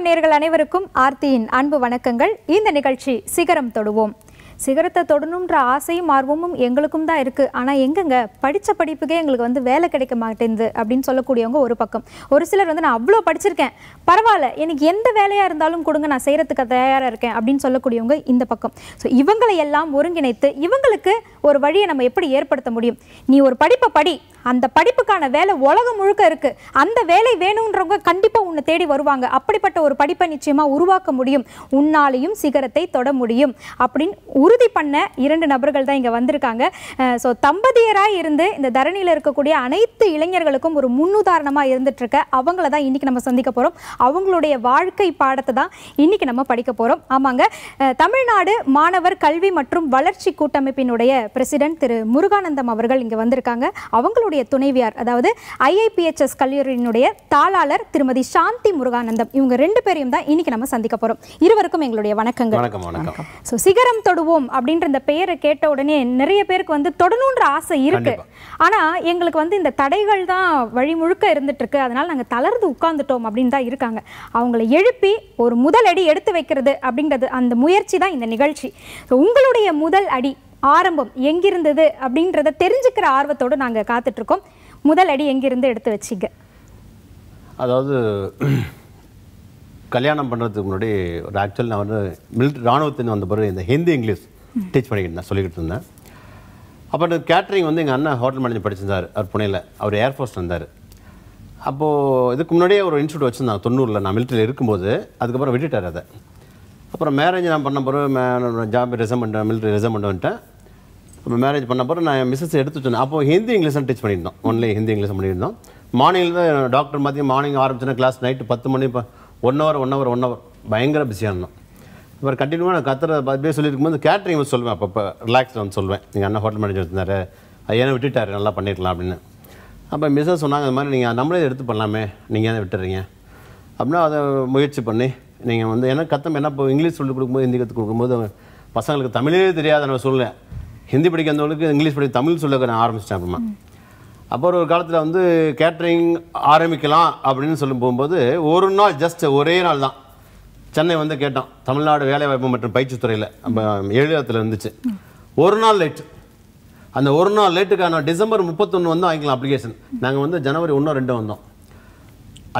வணக்கம் நேர்கள் அனைவருக்கும் ஆர்த்தியின் அன்பு வணக்கங்கள் இந்த நிகழ்ச்சி சிகரம் தொடுவோம் சிகரத்தை தொடணுன்ற ஆசையும் ஆர்வமும் எங்களுக்கும் தான் இருக்குது ஆனால் எங்கெங்க படித்த படிப்புக்கே எங்களுக்கு வந்து வேலை கிடைக்க மாட்டேங்குது அப்படின்னு சொல்லக்கூடியவங்க ஒரு பக்கம் ஒரு சிலர் வந்து நான் அவ்வளோ படிச்சிருக்கேன் பரவாயில்ல எனக்கு எந்த வேலையாக இருந்தாலும் கொடுங்க நான் செய்கிறதுக்கு தயாராக இருக்கேன் அப்படின்னு சொல்லக்கூடியவங்க இந்த பக்கம் ஸோ இவங்களை எல்லாம் ஒருங்கிணைத்து இவங்களுக்கு ஒரு வழியை நம்ம எப்படி ஏற்படுத்த முடியும் நீ ஒரு படிப்பை படி அந்த படிப்புக்கான வேலை உலகம் முழுக்க இருக்குது அந்த வேலை வேணுன்றவங்க கண்டிப்பாக உன்னை தேடி வருவாங்க அப்படிப்பட்ட ஒரு படிப்பை நிச்சயமாக உருவாக்க முடியும் உன்னாலையும் சிகரத்தை தொட முடியும் அப்படின்னு உறுதி பண்ண இரண்டு நபர்கள் தான் இங்கே வந்திருக்காங்க ஸோ தம்பதியராக இருந்து இந்த தரணியில் இருக்கக்கூடிய அனைத்து இளைஞர்களுக்கும் ஒரு முன்னுதாரணமாக இருந்துட்டுருக்க அவங்கள தான் இன்றைக்கி நம்ம சந்திக்க போகிறோம் அவங்களுடைய வாழ்க்கை பாடத்தை தான் இன்றைக்கி நம்ம படிக்க போகிறோம் ஆமாங்க தமிழ்நாடு மாணவர் கல்வி மற்றும் வளர்ச்சி கூட்டமைப்பினுடைய பிரசிடென்ட் திரு முருகானந்தம் அவர்கள் இங்கே வந்திருக்காங்க அவங்களுடைய அவருடைய துணைவியார் அதாவது ஐஐபிஎச்எஸ் கல்லூரியினுடைய தாளாளர் திருமதி சாந்தி முருகானந்தம் இவங்க ரெண்டு பேரையும் தான் இன்னைக்கு நம்ம சந்திக்க போறோம் இருவருக்கும் எங்களுடைய வணக்கங்கள் ஸோ சிகரம் தொடுவோம் அப்படின்ற இந்த பெயரை கேட்ட உடனே நிறைய பேருக்கு வந்து தொடணுன்ற ஆசை இருக்கு ஆனா எங்களுக்கு வந்து இந்த தடைகள் தான் வழி முழுக்க இருந்துட்டு இருக்கு அதனால நாங்க தளர்ந்து உட்கார்ந்துட்டோம் அப்படின்னு தான் இருக்காங்க அவங்களை எழுப்பி ஒரு முதல் அடி எடுத்து வைக்கிறது அப்படின்றது அந்த முயற்சி தான் இந்த நிகழ்ச்சி உங்களுடைய முதல் அடி ஆரம்பம் எங்கிருந்தது அப்படின்றத தெரிஞ்சுக்கிற ஆர்வத்தோடு நாங்கள் காத்துட்ருக்கோம் முதல் அடி எங்கிருந்து எடுத்து வச்சிங்க அதாவது கல்யாணம் பண்ணுறதுக்கு முன்னாடி ஒரு ஆக்சுவல் நான் வந்து மிலிட்ரி ராணுவத்தின் வந்த பிறகு இந்த ஹிந்தி இங்கிலீஷ் டீச் பண்ணிக்கிட்டு இருந்தேன் சொல்லிக்கிட்டு இருந்தேன் அப்புறம் கேட்ரிங் வந்து எங்கள் அண்ணன் ஹோட்டல் மேனேஜ் படிச்சிருந்தார் அவர் புனேயில் அவர் ஏர்ஃபோர்ஸ் இருந்தார் அப்போது இதுக்கு முன்னாடியே ஒரு இன்ஸ்டியூட் வச்சுருந்தாங்க தொண்ணூறில் நான் மிலிட்ரியில் இருக்கும்போது அதுக்கப்புறம் விட்டுட்டார் அதை அப்புறம் மேரேஜ் நான் பண்ண பிறகு ஜாப் ரிசம் பண்ண மிலிட்ரி ரிசம் வந்துட்டேன் இப்போ மேரேஜ் பண்ண நான் மிஸ்ஸஸ் எடுத்து வச்சுருந்தேன் அப்போ ஹிந்தி இங்கிலீஷ் டீச் பண்ணியிருந்தோம் ஒன்லி ஹிந்தி இங்கிலீஷ் பண்ணியிருந்தோம் மார்னிங் தான் டாக்டர் மாதிரி மார்னிங் ஆரம்பிச்சுனா கிளாஸ் நைட்டு பத்து மணி இப்போ one hour one hour one hour பயங்கர பிஸியாக இருந்தோம் இப்போ கண்டினியூவாக நான் கத்துற அப்படியே சொல்லியிருக்கும் போது கேட்ரிங் வந்து சொல்லுவேன் அப்போ ரிலாக்ஸ் வந்து சொல்லுவேன் எங்கள் அண்ணன் ஹோட்டல் மேனேஜர் இருந்தார் ஏன்னா விட்டுட்டார் நல்லா பண்ணிருக்கலாம் அப்படின்னு அப்போ மிஸ்ஸஸ் சொன்னாங்க அது மாதிரி நீங்கள் நம்மளே எடுத்து பண்ணலாமே நீங்கள் ஏன் விட்டுறீங்க அப்படின்னா அதை முயற்சி பண்ணி நீங்கள் வந்து ஏன்னா கத்தம் என்ன இப்போ இங்கிலீஷ் சொல்லிக் கொடுக்கும்போது ஹிந்தி கற்றுக் கொடுக்கும்போது பசங்களுக்கு தமிழே தெரியாத நம்ம சொல்லுவேன் ஹிந்தி படிக்காதவங்களுக்கு இங்கிலீஷ் படி தமிழ் சொல்ல ஆரம்பிச்சிட்டேன் அப்புறமா அப்புறம் ஒரு காலத்தில் வந்து கேட்ரிங் ஆரம்பிக்கலாம் அப்படின்னு சொல்லும் போகும்போது ஒரு நாள் ஜஸ்ட் ஒரே நாள் தான் சென்னை வந்து கேட்டோம் தமிழ்நாடு வேலைவாய்ப்பு மற்றும் பயிற்சித்துறையில் நம்ம எழுதத்தில் இருந்துச்சு ஒரு நாள் லேட் அந்த ஒரு நாள் லேட்டுக்கான டிசம்பர் முப்பத்தொன்று வந்து வாங்கிக்கலாம் அப்ளிகேஷன் நாங்கள் வந்து ஜனவரி ஒன்றும் ரெண்டும் வந்தோம்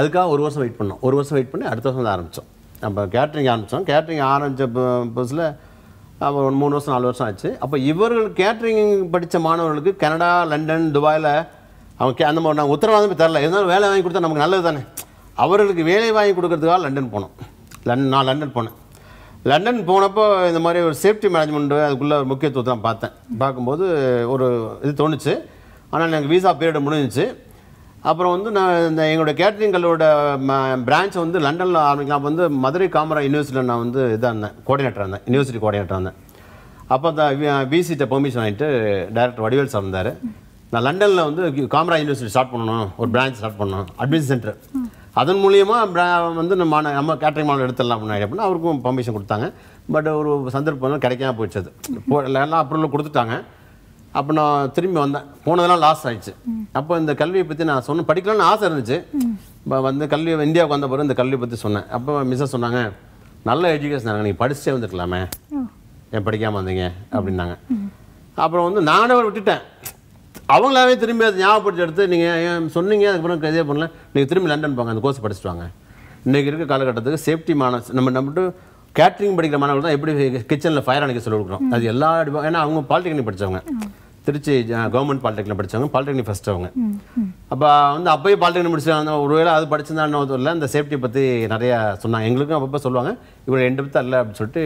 அதுக்காக ஒரு வருஷம் வெயிட் பண்ணோம் ஒரு வருஷம் வெயிட் பண்ணி அடுத்த வருஷம் தான் ஆரம்பித்தோம் நம்ம கேட்ரிங் ஆரம்பித்தோம் கேட்ரிங் ஆரம்பித்த புதுசில் ஒரு மூணு வருஷம் நாலு வருஷம் ஆச்சு அப்போ இவர்கள் கேட்ரிங் படித்த மாணவர்களுக்கு கனடா லண்டன் துபாயில் அவங்க கே அந்த மாதிரி நாங்கள் உத்தரவாதமே தரல இருந்தாலும் வேலை வாங்கி கொடுத்தா நமக்கு நல்லது தானே அவர்களுக்கு வேலை வாங்கி கொடுக்கறதுக்காக லண்டன் போனோம் லண்டன் நான் லண்டன் போனேன் லண்டன் போனப்போ இந்த மாதிரி ஒரு சேஃப்டி மேனேஜ்மெண்ட்டு அதுக்குள்ளே முக்கியத்துவத்தை நான் பார்த்தேன் பார்க்கும்போது ஒரு இது தோணுச்சு ஆனால் எனக்கு வீசா பீரியட் முடிஞ்சிச்சு அப்புறம் வந்து நான் இந்த எங்களோட கேட்ரிங்களோட பிரான்ச்சை வந்து லண்டனில் ஆரம்பிக்கலாம் அப்போ வந்து மதுரை காமரா யூனிவர்சிட்டியில் நான் வந்து இதாக இருந்தேன் கோஆர்டினேட்டர் இருந்தேன் யூனிவர்சிட்டி கோஆர்டினேட்டர் இருந்தேன் அப்போ அந்த விசிட்ட பெர்மிஷன் ஆகிட்டு டேரக்டர் வடிவேல் சார் இருந்தார் நான் லண்டனில் வந்து காமரா யூனிவர்சிட்டி ஸ்டார்ட் பண்ணணும் ஒரு பிரான்ச் ஸ்டார்ட் பண்ணணும் அட்மிஷன் சென்டர் அதன் மூலியமாக வந்து நம்ம நம்ம கேட்ரிங் மாடல் எடுத்துடலாம் முன்னாடி அப்படின்னா அவருக்கும் பெர்மிஷன் கொடுத்தாங்க பட் ஒரு சந்தர்ப்பம் கிடைக்காம போயிடுச்சு அது எல்லாம் அப்ரூவல் கொடுத்துட்டாங்க அப்போ நான் திரும்பி வந்தேன் போனதெல்லாம் லாஸ் ஆயிடுச்சு அப்போ இந்த கல்வியை பற்றி நான் சொன்ன படிக்கலாம்னு ஆசை இருந்துச்சு இப்போ வந்து கல்வி இந்தியாவுக்கு வந்த பிறகு இந்த கல்வி பற்றி சொன்னேன் அப்போ மிஸ்ஸாக சொன்னாங்க நல்ல எஜுகேஷன் நீங்கள் படிச்சே வந்துருக்கலாமே ஏன் படிக்காமல் வந்தீங்க அப்படின்னாங்க அப்புறம் வந்து நானே விட்டுட்டேன் அவங்களாவே திரும்பி அதை ஞாபகப்படுத்தி எடுத்து நீங்கள் சொன்னீங்க அதுக்கப்புறம் இதே பண்ணல நீங்கள் திரும்பி லண்டன் போங்க அந்த கோர்ஸ் படிச்சுட்டு வாங்க இன்றைக்கி இருக்க காலகட்டத்துக்கு சேஃப்டி மாணவ நம்ம நம்மட்டு கேட்ரிங் படிக்கிற மாணவர்கள் தான் எப்படி கிச்சனில் ஃபயர் அணைக்க சொல்லி கொடுக்குறோம் அது எல்லா ஏன்னா அவங்க பாலிடெக்னிக் படித்தவங்க திருச்சி கவர்மெண்ட் பாலிடெக்னிக் படித்தவங்க பாலிடெக்னிக் ஃபஸ்ட் அவங்க அப்போ வந்து அப்பயும் பாலிடெக்னிக் ஒரு ஒருவேளை அது படிச்சிருந்தாலும் தெரியல அந்த சேஃப்டி பற்றி நிறையா சொன்னாங்க எங்களுக்கும் அப்பப்போ சொல்லுவாங்க இவ்வளோ ரெண்டு பத்தி அல்ல அப்படின்னு சொல்லிட்டு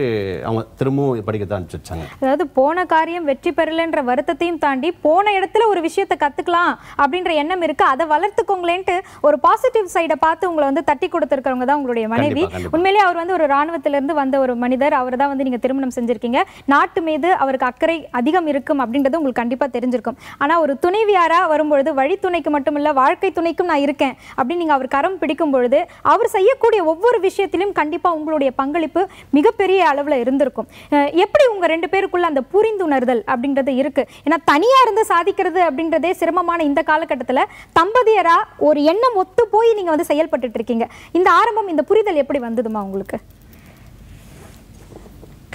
அவங்க திரும்பவும் படிக்க தான் வச்சாங்க அதாவது போன காரியம் வெற்றி பெறலைன்ற வருத்தத்தையும் தாண்டி போன இடத்துல ஒரு விஷயத்தை கற்றுக்கலாம் அப்படின்ற எண்ணம் இருக்குது அதை வளர்த்துக்கோங்களேன்ட்டு ஒரு பாசிட்டிவ் சைடை பார்த்து உங்களை வந்து தட்டி கொடுத்துருக்கவங்க தான் உங்களுடைய மனைவி உண்மையிலேயே அவர் வந்து ஒரு இராணுவத்திலேருந்து வந்த ஒரு மனிதர் அவர் தான் வந்து நீங்கள் திருமணம் செஞ்சுருக்கீங்க நாட்டு மீது அவருக்கு அக்கறை அதிகம் இருக்கும் அப்படின்றது உங்களுக்கு கண்டிப்பாக தெரிஞ்சிருக்கும் ஆனால் ஒரு துணைவியாராக வரும்பொழுது வழித்துணைக்கு மட்டும் மட்டுமில்ல வாழ்க்கை துணைக்கும் நான் இருக்கேன் அப்படின்னு நீங்கள் அவர் கரம் பிடிக்கும் பொழுது அவர் செய்யக்கூடிய ஒவ்வொரு விஷயத்திலும் கண்டிப்பாக உங்களுடைய பங்களிப்பு மிகப்பெரிய அளவில் இருந்திருக்கும் எப்படி உங்கள் ரெண்டு பேருக்குள்ள அந்த புரிந்துணர்தல் அப்படின்றது இருக்குது ஏன்னா தனியாக இருந்து சாதிக்கிறது அப்படின்றதே சிரமமான இந்த காலகட்டத்தில் தம்பதியராக ஒரு எண்ணம் ஒத்து போய் நீங்கள் வந்து செயல்பட்டு இருக்கீங்க இந்த ஆரம்பம் இந்த புரிதல் எப்படி வந்ததுமா உங்களுக்கு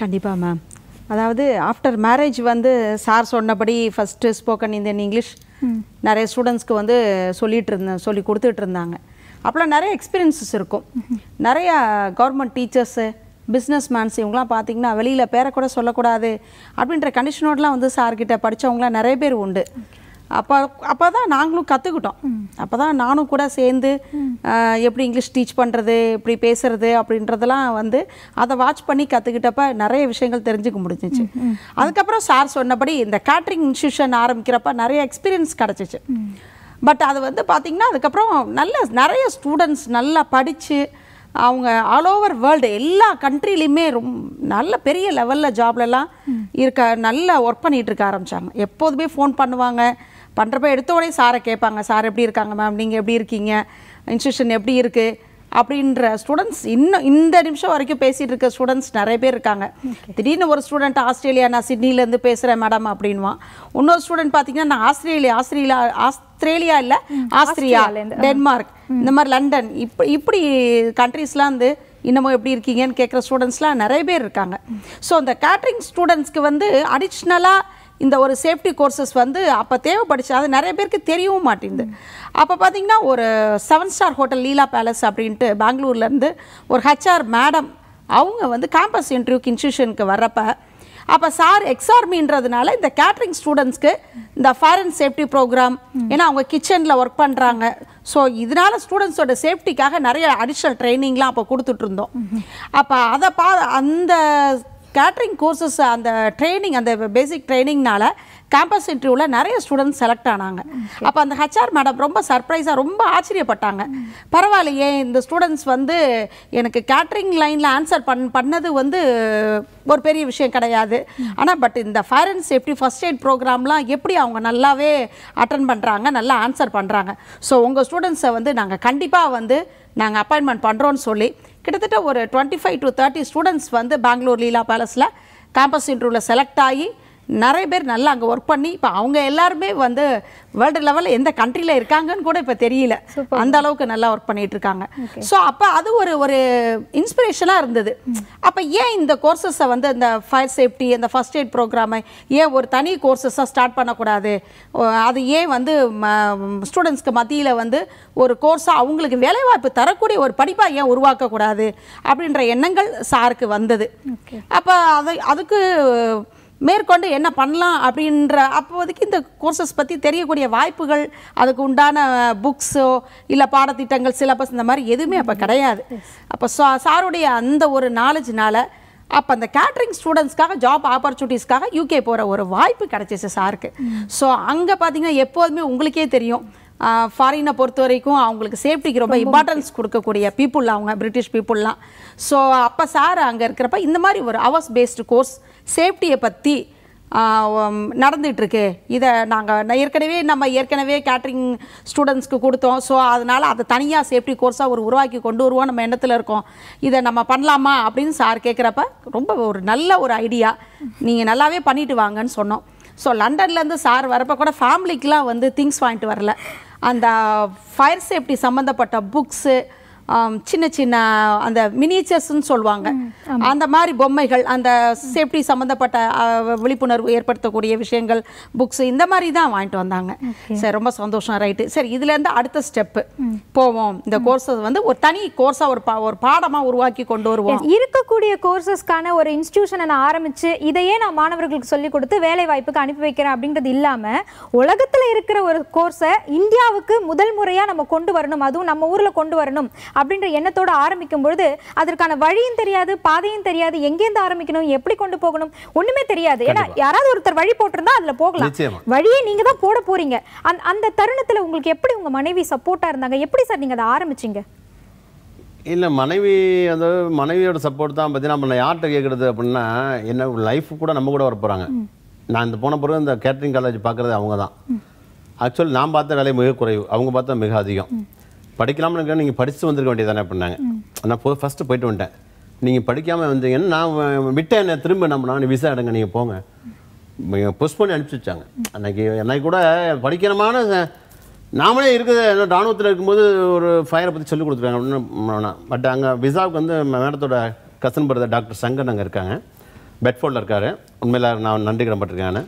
கண்டிப்பாக மேம் அதாவது ஆஃப்டர் மேரேஜ் வந்து சார் சொன்னபடி ஃபஸ்ட்டு ஸ்போக்கன் இந்தியன் இங்கிலீஷ் நிறைய ஸ்டூடெண்ட்ஸ்க்கு வந்து சொல்லிகிட்டு இருந்தேன் சொல்லி கொடுத்துட்டு இருந்தாங்க அப்போலாம் நிறைய எக்ஸ்பீரியன்ஸஸ் இருக்கும் நிறையா கவர்மெண்ட் டீச்சர்ஸு பிஸ்னஸ் மேன்ஸ் இவங்களாம் பார்த்தீங்கன்னா வெளியில் பேரை கூட சொல்லக்கூடாது அப்படின்ற கண்டிஷனோடலாம் வந்து சார்கிட்ட படித்தவங்களாம் நிறைய பேர் உண்டு அப்போ அப்போ தான் நாங்களும் கற்றுக்கிட்டோம் அப்போ தான் நானும் கூட சேர்ந்து எப்படி இங்கிலீஷ் டீச் பண்ணுறது இப்படி பேசுறது அப்படின்றதெல்லாம் வந்து அதை வாட்ச் பண்ணி கற்றுக்கிட்டப்ப நிறைய விஷயங்கள் தெரிஞ்சுக்க முடிஞ்சிச்சு அதுக்கப்புறம் சார் சொன்னபடி இந்த கேட்ரிங் இன்ஸ்டியூஷன் ஆரம்பிக்கிறப்ப நிறைய எக்ஸ்பீரியன்ஸ் கிடச்சிச்சு பட் அது வந்து பார்த்திங்கன்னா அதுக்கப்புறம் நல்ல நிறைய ஸ்டூடெண்ட்ஸ் நல்லா படித்து அவங்க ஆல் ஓவர் வேர்ல்டு எல்லா கண்ட்ரிலையுமே ரொம்ப நல்ல பெரிய லெவலில் ஜாப்லலாம் இருக்க நல்லா ஒர்க் பண்ணிகிட்டு இருக்க ஆரம்பித்தாங்க எப்போதுமே ஃபோன் பண்ணுவாங்க பண்ணுறப்ப எடுத்த உடனே சாரை கேட்பாங்க சார் எப்படி இருக்காங்க மேம் நீங்கள் எப்படி இருக்கீங்க இன்ஸ்டியூஷன் எப்படி இருக்குது அப்படின்ற ஸ்டூடெண்ட்ஸ் இன்னும் இந்த நிமிஷம் வரைக்கும் பேசிகிட்டு இருக்க ஸ்டூடெண்ட்ஸ் நிறைய பேர் இருக்காங்க திடீர்னு ஒரு ஸ்டூடெண்ட் ஆஸ்திரேலியா நான் சிட்னிலேருந்து பேசுகிறேன் மேடம் அப்படின்வான் இன்னொரு ஸ்டூடெண்ட் பார்த்தீங்கன்னா நான் ஆஸ்திரேலியா ஆஸ்திரேலியா ஆஸ்திரேலியா இல்லை ஆஸ்திரியா டென்மார்க் இந்த மாதிரி லண்டன் இப்போ இப்படி கண்ட்ரீஸ்லாம் வந்து இன்னமும் எப்படி இருக்கீங்கன்னு கேட்குற ஸ்டூடெண்ட்ஸ்லாம் நிறைய பேர் இருக்காங்க ஸோ அந்த கேட்ரிங் ஸ்டூடெண்ட்ஸ்க்கு வந்து அடிஷ்னலாக இந்த ஒரு சேஃப்டி கோர்சஸ் வந்து அப்போ தேவைப்படுச்சு அது நிறைய பேருக்கு தெரியவும் மாட்டேங்குது அப்போ பார்த்தீங்கன்னா ஒரு seven star hotel Leela palace அப்படின்ட்டு பெங்களூர்லேருந்து ஒரு ஹெச்ஆர் மேடம் அவங்க வந்து கேம்பஸ் இன்டர்வியூக்கு இன்ஸ்டியூஷனுக்கு வர்றப்போ அப்போ சார் எக்ஸ்ஆர்மின்றதுனால e இந்த கேட்ரிங் ஸ்டூடெண்ட்ஸ்க்கு இந்த ஃபயர் அண்ட் சேஃப்டி ப்ரோக்ராம் ஏன்னா அவங்க கிச்சனில் ஒர்க் பண்ணுறாங்க ஸோ இதனால் ஸ்டூடெண்ட்ஸோட சேஃப்டிக்காக நிறைய அடிஷ்னல் ட்ரைனிங்லாம் அப்போ கொடுத்துட்ருந்தோம் அப்போ அதை பா அந்த கேட்ரிங் கோர்சஸ் அந்த ட்ரைனிங் அந்த பேசிக் ட்ரைனிங்னால கேம்பஸ் இன்டர்வியூவில் நிறைய ஸ்டூடெண்ட்ஸ் செலக்ட் ஆனாங்க அப்போ அந்த ஹெச்ஆர் மேடம் ரொம்ப சர்ப்ரைஸாக ரொம்ப ஆச்சரியப்பட்டாங்க பரவாயில்லையே இந்த ஸ்டூடெண்ட்ஸ் வந்து எனக்கு கேட்ரிங் லைனில் ஆன்சர் பண் பண்ணது வந்து ஒரு பெரிய விஷயம் கிடையாது ஆனால் பட் இந்த fire and safety first aid ப்ரோக்ராம்லாம் எப்படி அவங்க நல்லாவே அட்டன் பண்ணுறாங்க நல்லா ஆன்சர் பண்ணுறாங்க ஸோ உங்கள் ஸ்டூடெண்ட்ஸை வந்து நாங்கள் கண்டிப்பாக வந்து நாங்கள் அப்பாயின்மெண்ட் பண்ணுறோன்னு சொல்லி கிட்டத்தட்ட ஒரு twenty five to thirty students வந்து பெங்களூர் லீலா பேலஸில் கேம்பஸ் இன்டர்வியூவில் செலக்ட் ஆகி நிறைய பேர் நல்லா அங்கே ஒர்க் பண்ணி இப்போ அவங்க எல்லாருமே வந்து வேர்ல்டு லெவலில் எந்த கண்ட்ரியில் இருக்காங்கன்னு கூட இப்போ தெரியல அந்த அளவுக்கு நல்லா ஒர்க் பண்ணிட்டு இருக்காங்க ஸோ அப்போ அது ஒரு ஒரு இன்ஸ்பிரேஷனாக இருந்தது அப்போ ஏன் இந்த கோர்சஸை வந்து இந்த ஃபயர் சேஃப்டி இந்த ஃபஸ்ட் எய்ட் ப்ரோக்ராமை ஏன் ஒரு தனி கோர்சஸாக ஸ்டார்ட் பண்ணக்கூடாது அது ஏன் வந்து ஸ்டூடெண்ட்ஸ்க்கு மத்தியில் வந்து ஒரு கோர்ஸாக அவங்களுக்கு வேலைவாய்ப்பு தரக்கூடிய ஒரு படிப்பாக ஏன் உருவாக்கக்கூடாது அப்படின்ற எண்ணங்கள் சாருக்கு வந்தது அப்போ அதை அதுக்கு மேற்கொண்டு என்ன பண்ணலாம் அப்படின்ற அப்போதைக்கு இந்த கோர்சஸ் பற்றி தெரியக்கூடிய வாய்ப்புகள் அதுக்கு உண்டான புக்ஸோ இல்லை பாடத்திட்டங்கள் சிலபஸ் இந்த மாதிரி எதுவுமே அப்போ கிடையாது அப்போ சாருடைய அந்த ஒரு நாலேஜினால் அப்போ அந்த கேட்ரிங் ஸ்டூடெண்ட்ஸ்க்காக ஜாப் ஆப்பர்ச்சுனிட்டிஸ்க்காக யூகே போகிற ஒரு வாய்ப்பு கிடச்சிச்சு சாருக்கு ஸோ அங்கே பார்த்தீங்கன்னா எப்போதுமே உங்களுக்கே தெரியும் ஃபாரினை பொறுத்த வரைக்கும் அவங்களுக்கு சேஃப்டிக்கு ரொம்ப இம்பார்ட்டன்ஸ் கொடுக்கக்கூடிய பீப்புள் அவங்க பிரிட்டிஷ் பீப்புளெலாம் ஸோ அப்போ சார் அங்கே இருக்கிறப்ப இந்த மாதிரி ஒரு அவர்ஸ் பேஸ்டு கோர்ஸ் சேஃப்டியை பற்றி நடந்துகிட்ருக்கு இதை நாங்கள் ஏற்கனவே நம்ம ஏற்கனவே கேட்ரிங் ஸ்டூடெண்ட்ஸ்க்கு கொடுத்தோம் ஸோ அதனால் அதை தனியாக சேஃப்டி கோர்ஸாக ஒரு உருவாக்கி கொண்டு வருவோம் நம்ம எண்ணத்தில் இருக்கோம் இதை நம்ம பண்ணலாமா அப்படின்னு சார் கேட்குறப்ப ரொம்ப ஒரு நல்ல ஒரு ஐடியா நீங்கள் நல்லாவே பண்ணிட்டு வாங்கன்னு சொன்னோம் ஸோ லண்டன்லேருந்து சார் வரப்போ கூட ஃபேமிலிக்கெலாம் வந்து திங்ஸ் வாங்கிட்டு வரல அந்த ஃபயர் சேஃப்டி சம்மந்தப்பட்ட புக்ஸு சின்ன சின்ன அந்த மினியேச்சர்ஸ்ன்னு சொல்லுவாங்க அந்த மாதிரி பொம்மைகள் அந்த சேஃப்டி சம்மந்தப்பட்ட விழிப்புணர்வு ஏற்படுத்தக்கூடிய விஷயங்கள் புக்ஸ் இந்த மாதிரி தான் வாங்கிட்டு வந்தாங்க சரி ரொம்ப சந்தோஷம் ரைட்டு சரி இதுலேருந்து அடுத்த ஸ்டெப்பு போவோம் இந்த கோர்ஸஸ் வந்து ஒரு தனி கோர்ஸாக ஒரு பா ஒரு பாடமாக உருவாக்கி கொண்டு வருவோம் இருக்கக்கூடிய கோர்சஸ்க்கான ஒரு இன்ஸ்டியூஷனை நான் ஆரம்பித்து இதையே நான் மாணவர்களுக்கு சொல்லிக் கொடுத்து வேலை வாய்ப்புக்கு அனுப்பி வைக்கிறேன் அப்படின்றது இல்லாமல் உலகத்தில் இருக்கிற ஒரு கோர்ஸை இந்தியாவுக்கு முதல் முறையாக நம்ம கொண்டு வரணும் அதுவும் நம்ம ஊரில் கொண்டு வரணும் அப்படின்ற எண்ணத்தோடு ஆரம்பிக்கும் பொழுது அதற்கான வழியும் தெரியாது பாதையும் தெரியாது எங்கேருந்து ஆரம்பிக்கணும் எப்படி கொண்டு போகணும் ஒண்ணுமே தெரியாது ஏன்னா யாராவது ஒருத்தர் வழி போட்டிருந்தா அதுல போகலாம் வழியே நீங்க தான் போட போறீங்க அந்த தருணத்துல உங்களுக்கு எப்படி உங்க மனைவி சப்போர்ட்டா இருந்தாங்க எப்படி சார் நீங்க அதை ஆரம்பிச்சீங்க இல்லை மனைவி அந்த மனைவியோட சப்போர்ட் தான் பார்த்தீங்கன்னா நம்ம யார்கிட்ட கேட்குறது அப்படின்னா என்ன லைஃப் கூட நம்ம கூட வர போகிறாங்க நான் இந்த போன பிறகு இந்த கேட்ரிங் காலேஜ் பார்க்குறது அவங்க தான் ஆக்சுவலி நான் பார்த்த வேலை மிக குறைவு அவங்க பார்த்தா மிக அதிகம் படிக்கலாம்னு இருக்கிற நீங்கள் படித்து வந்திருக்க வேண்டியதானே அப்படின்னாங்க நான் போ ஃபஸ்ட்டு போயிட்டு வந்துட்டேன் நீங்கள் படிக்காமல் வந்தீங்கன்னா நான் விட்டேன் என்ன திரும்ப நம்பினா விசா எடுங்க நீங்கள் போங்க புஷ் பண்ணி அனுப்பிச்சி வச்சாங்க அன்னைக்கு அன்னைக்கு கூட படிக்கிறமான நாமளே இருக்குது ராணுவத்தில் இருக்கும்போது ஒரு ஃபயரை பற்றி சொல்லி கொடுத்துருக்காங்க பட் அங்கே விசாவுக்கு வந்து மேடத்தோட கசன் பிறந்த டாக்டர் சங்கர் அங்கே இருக்காங்க பெட்ஃபோர்டில் இருக்கார் உண்மையில் நான் நன்றி கடன்பட்டிருக்கேன்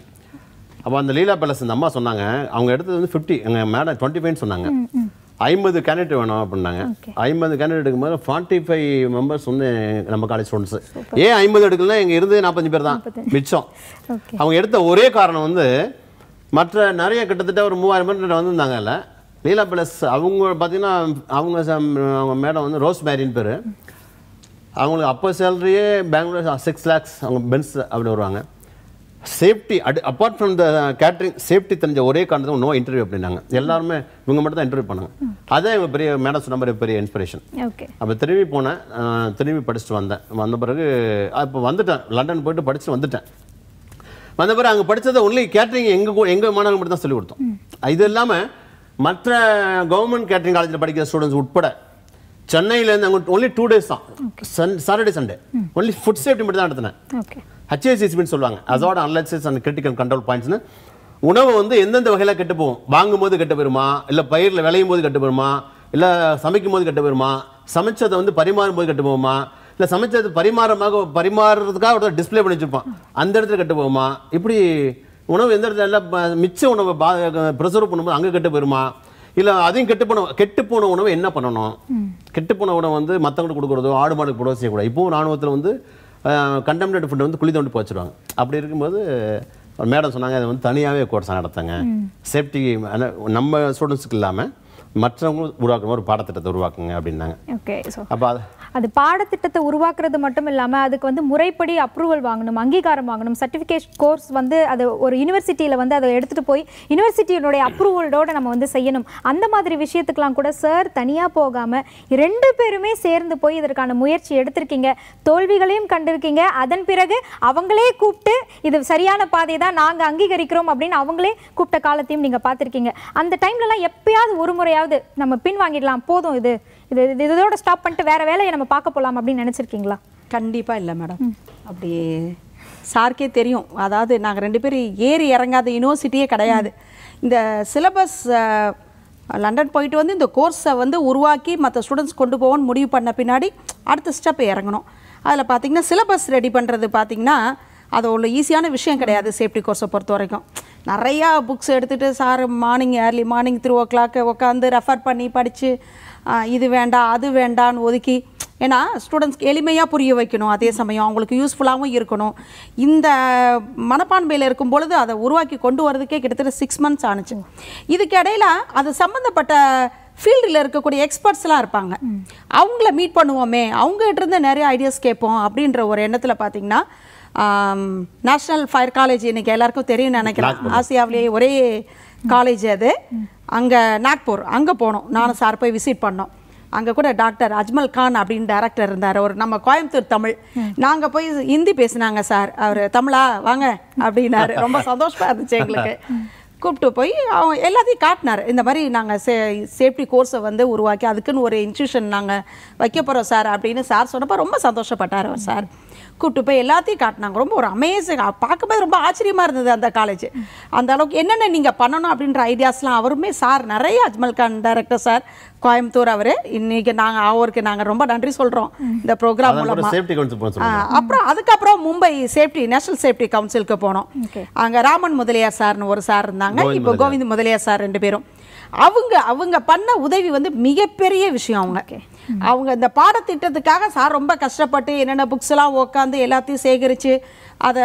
அப்போ அந்த லீலா பேலஸ் இந்த அம்மா சொன்னாங்க அவங்க எடுத்தது வந்து ஃபிஃப்டி எங்கள் மேடம் டுவெண்ட்டி ஃபைவ்னு சொன்னாங்க ஐம்பது கேண்டிடேட் வேணும் அப்படின்னாங்க ஐம்பது கேண்டிடேட் எடுக்கும்போது ஃபார்ட்டி ஃபைவ் மெம்பர்ஸ் வந்து நம்ம காலேஜ் ஸ்டூடெண்ட்ஸ் ஏன் ஐம்பது எடுக்கலன்னா இங்கே இருந்தது நாற்பத்தஞ்சு பேர் தான் மிச்சம் அவங்க எடுத்த ஒரே காரணம் வந்து மற்ற நிறைய கிட்டத்தட்ட ஒரு மூவாயிரம் பேர் இல்லை லீலா பிளஸ் அவங்க பார்த்தீங்கன்னா அவங்க அவங்க மேடம் வந்து ரோஸ் மேரின் பேர் அவங்களுக்கு அப்போ சேலரியே பெங்களூர் சிக்ஸ் லேக்ஸ் அவங்க பென்ஸ் அப்படி வருவாங்க safety at apart from the catering safety தெரிஞ்ச ஒரே காரணத்துக்கு நோ இன்டர்வியூ அப்படின்னாங்க எல்லாருமே இவங்க மட்டும் தான் இன்டர்வியூ பண்ணாங்க அதான் எங்கள் பெரிய மேடம் சொன்ன மாதிரி பெரிய இன்ஸ்பிரேஷன் அப்போ திரும்பி போனேன் திரும்பி படிச்சுட்டு வந்தேன் வந்த பிறகு இப்போ வந்துட்டேன் லண்டன் போயிட்டு படிச்சுட்டு வந்துட்டேன் வந்த பிறகு அங்கே படித்ததை ஒன்லி கேட்ரிங் எங்கள் எங்கள் மாணவர்கள் மட்டும் தான் சொல்லிக் கொடுத்தோம் இது இல்லாமல் மற்ற கவர்மெண்ட் கேட்ரிங் காலேஜில் படிக்கிற ஸ்டூடெண்ட்ஸ் உட்பட சென்னையிலேருந்து அங்கே ஒன்லி டூ டேஸ் தான் sun Saturday Sunday only food safety மட்டும் தான் நடத்தினேன் ஹெச்ஏசிபின்னு சொல்லுவாங்க அதோட analysis and critical control points உணவு வந்து எந்தெந்த வகையில் கெட்டு போகும் வாங்கும் போது கெட்டு போயிருமா இல்லை பயிரில் விளையும் போது கெட்டு போயிருமா இல்லை சமைக்கும் போது கெட்டு போயிருமா சமைச்சதை வந்து பரிமாறும் போது கெட்டு போகுமா இல்லை சமைச்சது பரிமாறமாக பரிமாறுறதுக்காக ஒருத்தர் டிஸ்பிளே பண்ணி வச்சுருப்போம் அந்த இடத்துல கெட்டு போகுமா இப்படி உணவு எந்த இடத்துல மிச்ச உணவை பா ப்ரிசர்வ் பண்ணும்போது அங்கே கெட்டு போயிருமா இல்லை அதையும் கெட்டு போன கெட்டு போன உணவு என்ன பண்ணணும் கெட்டு போன உணவு வந்து மற்றவங்களுக்கு கொடுக்குறதோ ஆடு மாடு கூட செய்யக்கூடாது இப்போ ராணுவத்தில் வந்து கண்டம்னேட் ஃபுட்டை வந்து குழி தோண்டி போச்சுருவாங்க அப்படி இருக்கும்போது மேடம் சொன்னாங்க அதை வந்து தனியாகவே கோர்ஸாக நடத்துங்க சேஃப்டி நம்ம ஸ்டூடெண்ட்ஸுக்கு இல்லாமல் மற்றவங்களும் உருவாக்கணும் ஒரு பாடத்திட்டத்தை உருவாக்குங்க அப்படின்னாங்க அப்போ அது பாடத்திட்டத்தை உருவாக்குறது மட்டும் இல்லாமல் அதுக்கு வந்து முறைப்படி அப்ரூவல் வாங்கணும் அங்கீகாரம் வாங்கணும் சர்டிஃபிகேஷன் கோர்ஸ் வந்து அது ஒரு யூனிவர்சிட்டியில் வந்து அதை எடுத்துகிட்டு போய் யூனிவர்சிட்டியினுடைய அப்ரூவலோடு நம்ம வந்து செய்யணும் அந்த மாதிரி விஷயத்துக்கெலாம் கூட சார் தனியாக போகாமல் ரெண்டு பேருமே சேர்ந்து போய் இதற்கான முயற்சி எடுத்திருக்கீங்க தோல்விகளையும் கண்டிருக்கீங்க அதன் பிறகு அவங்களே கூப்பிட்டு இது சரியான பாதை தான் நாங்கள் அங்கீகரிக்கிறோம் அப்படின்னு அவங்களே கூப்பிட்ட காலத்தையும் நீங்கள் பார்த்துருக்கீங்க அந்த டைம்லலாம் எப்பயாவது ஒரு முறையாவது நம்ம பின்வாங்கிடலாம் போதும் இது இது இது இதோட ஸ்டாப் பண்ணிட்டு வேறு வேலையை நம்ம பார்க்க போகலாம் அப்படின்னு நினச்சிருக்கீங்களா கண்டிப்பாக இல்லை மேடம் அப்படி சார்க்கே தெரியும் அதாவது நாங்கள் ரெண்டு பேரும் ஏறி இறங்காத யூனிவர்சிட்டியே கிடையாது இந்த சிலபஸ் லண்டன் போயிட்டு வந்து இந்த கோர்ஸை வந்து உருவாக்கி மற்ற ஸ்டூடெண்ட்ஸ் கொண்டு போவோன்னு முடிவு பண்ண பின்னாடி அடுத்த ஸ்டெப் இறங்கணும் அதில் பார்த்திங்கன்னா சிலபஸ் ரெடி பண்ணுறது பார்த்திங்கன்னா அது அவ்வளோ ஈஸியான விஷயம் கிடையாது சேஃப்டி கோர்ஸை பொறுத்த வரைக்கும் நிறையா புக்ஸ் எடுத்துகிட்டு sir morning early morning three o'clock உட்காந்து ரெஃபர் பண்ணி படித்து இது வேண்டாம் அது வேண்டான்னு ஒதுக்கி ஏன்னா ஸ்டூடெண்ட்ஸ்க்கு எளிமையாக புரிய வைக்கணும் அதே சமயம் அவங்களுக்கு யூஸ்ஃபுல்லாகவும் இருக்கணும் இந்த மனப்பான்மையில் இருக்கும் பொழுது அதை உருவாக்கி கொண்டு வரதுக்கே கிட்டத்தட்ட சிக்ஸ் மந்த்ஸ் ஆணுச்சு இதுக்கு இடையில அது சம்மந்தப்பட்ட ஃபீல்டில் இருக்கக்கூடிய எக்ஸ்பர்ட்ஸ்லாம் இருப்பாங்க அவங்கள மீட் பண்ணுவோமே அவங்ககிட்ட இருந்து நிறைய ஐடியாஸ் கேட்போம் அப்படின்ற ஒரு எண்ணத்தில் பார்த்தீங்கன்னா நேஷ்னல் ஃபயர் காலேஜ் இன்றைக்கி எல்லாருக்கும் தெரியும் நினைக்கிறேன் ஆசியாவிலேயே ஒரே காலேஜ் அது அங்கே நாக்பூர் அங்கே போனோம் நானும் சார் போய் விசிட் பண்ணோம் அங்கே கூட டாக்டர் அஜ்மல் கான் அப்படின்னு டேரக்டர் இருந்தார் ஒரு நம்ம கோயம்புத்தூர் தமிழ் நாங்கள் போய் ஹிந்தி பேசினாங்க சார் அவர் தமிழா வாங்க அப்படின்னாரு ரொம்ப சந்தோஷமாக இருந்துச்சு எங்களுக்கு கூப்பிட்டு போய் அவங்க எல்லாத்தையும் காட்டினார் இந்த மாதிரி நாங்கள் சே சேஃப்டி கோர்ஸை வந்து உருவாக்கி அதுக்குன்னு ஒரு இன்ஸ்டியூஷன் நாங்கள் வைக்க போகிறோம் சார் அப்படின்னு சார் சொன்னப்போ ரொம்ப சந்தோஷப்பட்டார் அவர் சார் கூப்பிட்டு போய் எல்லாத்தையும் காட்டினாங்க ரொம்ப ஒரு அமேசிங் பார்க்கும்போது ரொம்ப ஆச்சரியமாக இருந்தது அந்த காலேஜ் அந்த அளவுக்கு என்னென்ன நீங்கள் பண்ணணும் அப்படின்ற ஐடியாஸ்லாம் அவருமே சார் நிறைய அஜ்மல் கான் டைரக்டர் சார் கோயம்புத்தூர் அவர் இன்னைக்கு நாங்கள் அவருக்கு நாங்க ரொம்ப நன்றி சொல்றோம் இந்த ப்ரோக்ராம் அப்புறம் அதுக்கப்புறம் மும்பை சேஃப்டி நேஷனல் சேஃப்டி கவுன்சிலுக்கு போனோம் அங்க ராமன் முதலியார் சார்னு ஒரு சார் இருந்தாங்க இப்போ கோவிந்த் முதலியார் சார் ரெண்டு பேரும் அவங்க அவங்க பண்ண உதவி வந்து மிகப்பெரிய விஷயம் அவங்க அவங்க இந்த பாடத்திட்டத்துக்காக சார் ரொம்ப கஷ்டப்பட்டு என்னென்ன புக்ஸ் எல்லாம் உட்காந்து எல்லாத்தையும் சேகரிச்சு அதை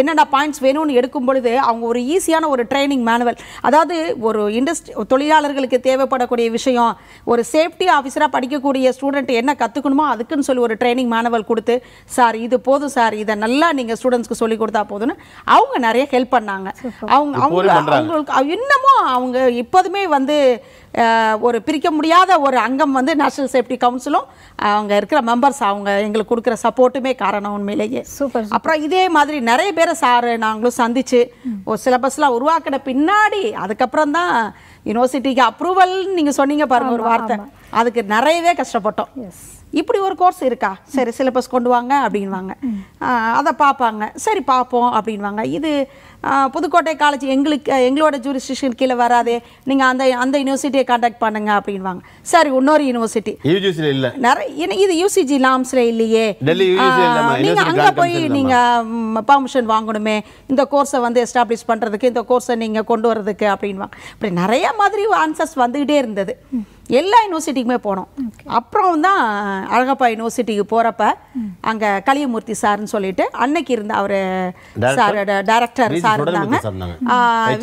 என்னென்ன பாயிண்ட்ஸ் வேணும்னு எடுக்கும் பொழுது அவங்க ஒரு ஈஸியான ஒரு ட்ரைனிங் மேனுவல் அதாவது ஒரு இண்டஸ்ட்ரி தொழிலாளர்களுக்கு தேவைப்படக்கூடிய விஷயம் ஒரு சேஃப்டி ஆஃபீஸராக படிக்கக்கூடிய ஸ்டூடெண்ட் என்ன கற்றுக்கணுமோ அதுக்குன்னு சொல்லி ஒரு ட்ரைனிங் மேனுவல் கொடுத்து சார் இது போதும் சார் இதை நல்லா நீங்கள் ஸ்டூடெண்ட்ஸ்க்கு சொல்லி கொடுத்தா போதும்னு அவங்க நிறைய ஹெல்ப் பண்ணாங்க அவங்க அவங்க அவங்களுக்கு இன்னமும் அவங்க இப்போதுமே வந்து ஒரு பிரிக்க முடியாத ஒரு அங்கம் வந்து நேஷனல் சேஃப்டி கவுன்சிலும் அவங்க இருக்கிற மெம்பர்ஸ் அவங்க எங்களுக்கு கொடுக்குற சப்போர்ட்டுமே காரணம் உண்மையிலேயே சூப்பர் அப்புறம் இதே மாதிரி நிறைய பேரை சார் நாங்களும் சந்திச்சு ஒரு சிலபஸ்லாம் உருவாக்கின பின்னாடி அதுக்கப்புறம் தான் யூனிவர்சிட்டிக்கு அப்ரூவல் நீங்க சொன்னீங்க பாருங்க ஒரு வார்த்தை அதுக்கு நிறையவே கஷ்டப்பட்டோம் எஸ் இப்படி ஒரு கோர்ஸ் இருக்கா சரி சிலபஸ் கொண்டு வாங்க அப்படின்வாங்க அதை பார்ப்பாங்க சரி பார்ப்போம் அப்படின்வாங்க இது புதுக்கோட்டை காலேஜ் எங்களுக்கு எங்களோட ஜூரிஸ்டிஷன் கீழே வராது நீங்கள் அந்த அந்த யூனிவர்சிட்டியை காண்டாக்ட் பண்ணுங்க அப்படின்வாங்க சரி இன்னொரு யூனிவர்சிட்டி இல்லை நிறைய இது யூசிஜி லாம்ஸில் இல்லையே நீங்கள் அங்கே போய் நீங்கள் பர்மிஷன் வாங்கணுமே இந்த கோர்ஸை வந்து எஸ்டாப்ளிஷ் பண்ணுறதுக்கு இந்த கோர்ஸை நீங்கள் கொண்டு வர்றதுக்கு அப்படின்வாங்க இப்படி நிறைய மாதிரி ஆன்சர்ஸ் வந்துக்கிட்டே இருந்தது எல்லா யூனிவர்சிட்டிக்குமே போனோம் அப்புறம் தான் அழகப்பா யூனிவர்சிட்டிக்கு போகிறப்ப அங்கே கலியமூர்த்தி சார்னு சொல்லிட்டு அன்னைக்கு இருந்த அவர் சார் டைரக்டர் சார் இருந்தாங்க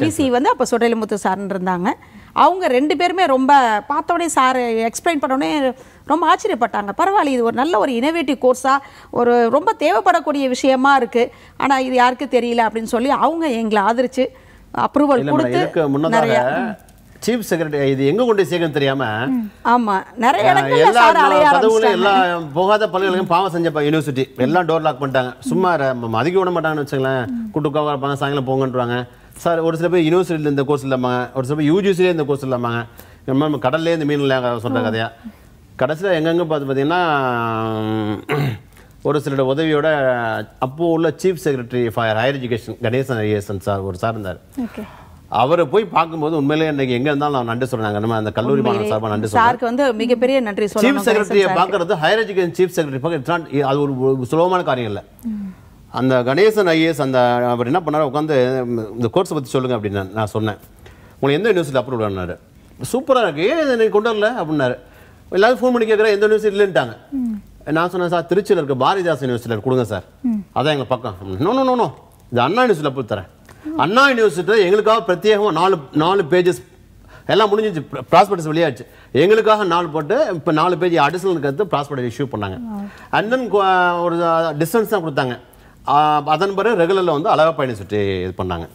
விசி வந்து அப்போ சுடலிமுத்து சார்னு இருந்தாங்க அவங்க ரெண்டு பேருமே ரொம்ப பார்த்தோடனே சார் எக்ஸ்பிளைன் பண்ணோடனே ரொம்ப ஆச்சரியப்பட்டாங்க பரவாயில்ல இது ஒரு நல்ல ஒரு இனோவேட்டிவ் கோர்ஸாக ஒரு ரொம்ப தேவைப்படக்கூடிய விஷயமா இருக்குது ஆனால் இது யாருக்கு தெரியல அப்படின்னு சொல்லி அவங்க எங்களை ஆதரிச்சு அப்ரூவல் கொடுத்து நிறைய சீஃப் செக்ரட்டரி இது எங்க கொண்டு சேர்க்கணும் தெரியாம ஆமா நிறைய எல்லா கதவுகளும் எல்லா போகாத பள்ளிகளுக்கும் பாவம் செஞ்சப்பா யூனிவர்சிட்டி எல்லாம் டோர் லாக் பண்ணிட்டாங்க சும்மா மதிக்க விட மாட்டாங்கன்னு வச்சுங்களேன் கூட்டு உட்காந்து இருப்பாங்க சாயங்காலம் போங்கன்றாங்க சார் ஒரு சில பேர் யூனிவர்சிட்டியில் இந்த கோர்ஸ் இல்லாமாங்க ஒரு சில பேர் யூஜிசிலே இந்த கோர்ஸ் இல்லாமாங்க நம்ம கடல்லே இந்த மீன் சொல்கிற கதையா கடைசியில் எங்கெங்கே பார்த்து பார்த்தீங்கன்னா ஒரு சிலோட உதவியோட அப்போது உள்ள chief secretary for higher education Ganesan ISN sir ஒரு சார் இருந்தார் அவரை போய் பார்க்கும்போது உண்மையிலே இன்னைக்கு எங்க இருந்தாலும் நான் நன்றி சொன்னாங்க நம்ம அந்த கல்லூரி மாணவர் சார்பாக நன்றி சாருக்கு வந்து மிகப்பெரிய நன்றி சீஃப் செக்ரட்டரியை பார்க்கறது ஹையர் எஜுகேஷன் சீஃப் செக்ரட்டரி பார்க்க அது ஒரு சுலபமான காரியம் இல்லை அந்த கணேசன் ஐஏஎஸ் அந்த அவர் என்ன பண்ணார் உட்காந்து இந்த கோர்ஸை பற்றி சொல்லுங்கள் அப்படின்னு நான் சொன்னேன் உங்களுக்கு எந்த யூனிவர்சிட்டி அப்ரூவ் பண்ணாரு சூப்பராக இருக்குது ஏன் இதை கொண்டு வரல அப்படின்னாரு எல்லாரும் ஃபோன் பண்ணி கேட்குறேன் எந்த யூனிவர்சிட்டி இல்லைன்ட்டாங்க நான் சொன்னேன் சார் திருச்சியில் இருக்க பாரதிதாசன் யூனிவர்சிட்டியில் கொடுங்க சார் அதான் எங்கள் பக்கம் நோ நோ நோ நோ இது அண்ணா யூனிவர்சிட்டியில் போய் தரேன் அண்ணா யூனிவர்சிட்டியில் எங்களுக்காக பிரத்யேகமாக நாலு நாலு பேஜஸ் எல்லாம் முடிஞ்சிச்சு ப்ராஸ்பெக்டஸ் வெளியாச்சு எங்களுக்காக நாலு போட்டு இப்போ நாலு பேஜ் அடிஷனல் கற்று ப்ராஸ்பெக்டஸ் இஷ்யூ பண்ணாங்க அண்ட் தென் ஒரு டிஸ்டன்ஸ் தான் கொடுத்தாங்க அதன் பிறகு ரெகுலரில் வந்து அழகா பயணம் சுற்றி இது பண்ணாங்க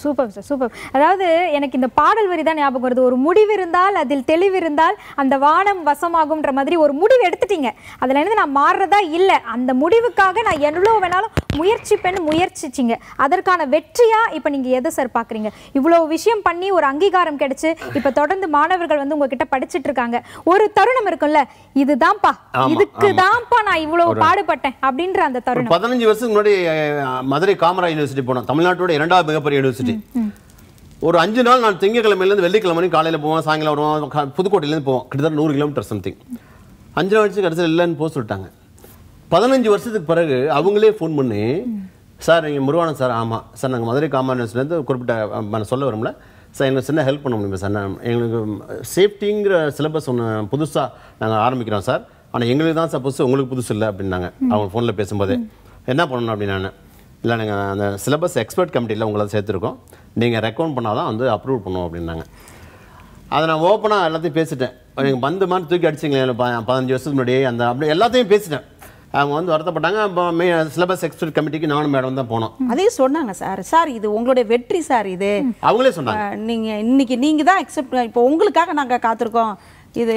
சூப்பர் சார் சூப்பர் அதாவது எனக்கு இந்த பாடல் வரி தான் ஞாபகம் வருது ஒரு முடிவு இருந்தால் அதில் தெளிவு இருந்தால் அந்த வானம் வசமாகும்ன்ற மாதிரி ஒரு முடிவு எடுத்துட்டீங்க அதில் இருந்து நான் மாறுறதா இல்லை அந்த முடிவுக்காக நான் எவ்வளோ வேணாலும் முயற்சி பெண் முயற்சிச்சிங்க அதற்கான வெற்றியா இப்போ நீங்கள் எதை சார் பார்க்குறீங்க இவ்வளோ விஷயம் பண்ணி ஒரு அங்கீகாரம் கிடைச்சு இப்போ தொடர்ந்து மாணவர்கள் வந்து உங்ககிட்ட படிச்சுட்டு இருக்காங்க ஒரு தருணம் இருக்கும்ல இதுதான்ப்பா இதுக்கு தான்ப்பா நான் இவ்வளோ பாடுபட்டேன் அப்படின்ற அந்த தருணம் பதினஞ்சு வருஷத்துக்கு முன்னாடி மதுரை காமரா யூனிவர்சிட்டி போனோம் தமிழ்நாட்டோட இரண்டாவது மிகப்பெரிய யூனிவர்சிட்டி ஒரு அஞ்சு நாள் நான் திங்கக்கிழமையிலேருந்து வெள்ளிக்கிழமை காலையில் போவோம் சாயங்காலம் வருவோம் புதுக்கோட்டையிலேருந்து போவோம் கிட்டத்தட்ட நூறு கிலோமீட்டர் சம்திங் அஞ்சு நாள் வச்சு கடைசியில் இல்லைன்னு போக சொல்லிட்டாங்க பதினஞ்சு வருஷத்துக்கு பிறகு அவங்களே ஃபோன் பண்ணி சார் நீங்கள் முருகானந்த் சார் ஆமாம் சார் நாங்கள் மதுரை காமராஜர்லேருந்து குறிப்பிட்ட நான் சொல்ல வரும்ல சார் எங்களுக்கு சின்ன ஹெல்ப் பண்ண முடியுமா சார் நான் எங்களுக்கு சேஃப்டிங்கிற சிலபஸ் ஒன்று புதுசாக நாங்கள் ஆரம்பிக்கிறோம் சார் ஆனால் எங்களுக்கு தான் சார் புதுசு உங்களுக்கு புதுசு இல்லை அப்படின்னாங்க அவங்க ஃபோனில் பேசும்போதே என்ன பண்ணணும் அப்படின்னா இல்லை நாங்கள் அந்த சிலபஸ் எக்ஸ்பர்ட் கமிட்டியில் உங்களை சேர்த்துருக்கோம் நீங்கள் ரெக்கமெண்ட் பண்ணால் தான் வந்து அப்ரூவ் பண்ணுவோம் அப்படின்னாங்க அதை நான் ஓப்பனாக எல்லாத்தையும் பேசிட்டேன் நீங்கள் பந்து மாதிரி தூக்கி அடிச்சிங்களேன் பதினஞ்சு வருஷத்துக்கு முன்னாடி அந்த அப்படி எல்லாத்தையும் பேசிட்டேன் அவங்க வந்து வருத்தப்பட்டாங்க இப்போ மே சிலபஸ் எக்ஸ்பர்ட் கமிட்டிக்கு நானும் மேடம் தான் போனோம் அதே சொன்னாங்க சார் சார் இது உங்களுடைய வெற்றி சார் இது அவங்களே சொன்னாங்க நீங்கள் இன்னைக்கு நீங்கள் தான் எக்ஸப்ட் இப்போ உங்களுக்காக நாங்கள் காத்திருக்கோம் இது